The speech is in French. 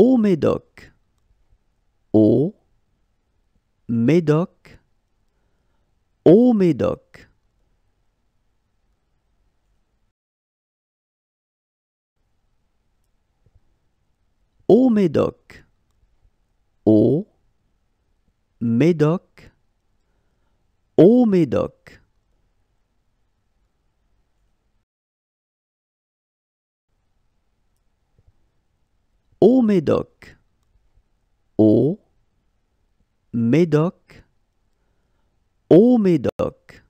au Médoc, au Médoc, au Médoc. Au Médoc, au Médoc, au Médoc. au Médoc. Au Médoc. Au Médoc.